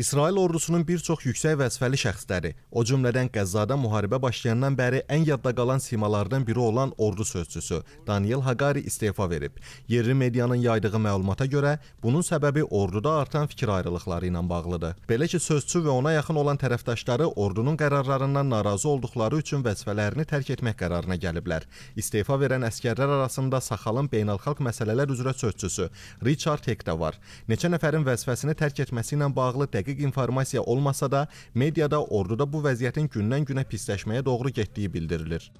İsrail ordusunun bir çox yüksək vəzifəli şəxsləri, o cümlədən Qəzzada müharibə başlayandan bəri ən yadda qalan simalardan biri olan ordu sözçüsü Daniel Hagari istefa verib. Yerli medianın yaydığı məlumata görə bunun səbəbi orduda artan fikir ayrılıqları ilə bağlıdır. Belə ki, sözçü və ona yaxın olan tərəfdaşları ordunun qərarlarından narazı olduqları üçün vəzifələrini tərk etmək qərarına gəliblər. İstefa verən əskərlər arasında Saxalın beynəlxalq məsələlər üzrə sözçüsü Richard Hek də var. Neçə nəfərin vəzifəsini tərk etməsi ilə bağlı dəqiq informasiya olmasa da, mediada orduda bu vəziyyətin gündən-günə pisləşməyə doğru getdiyi bildirilir.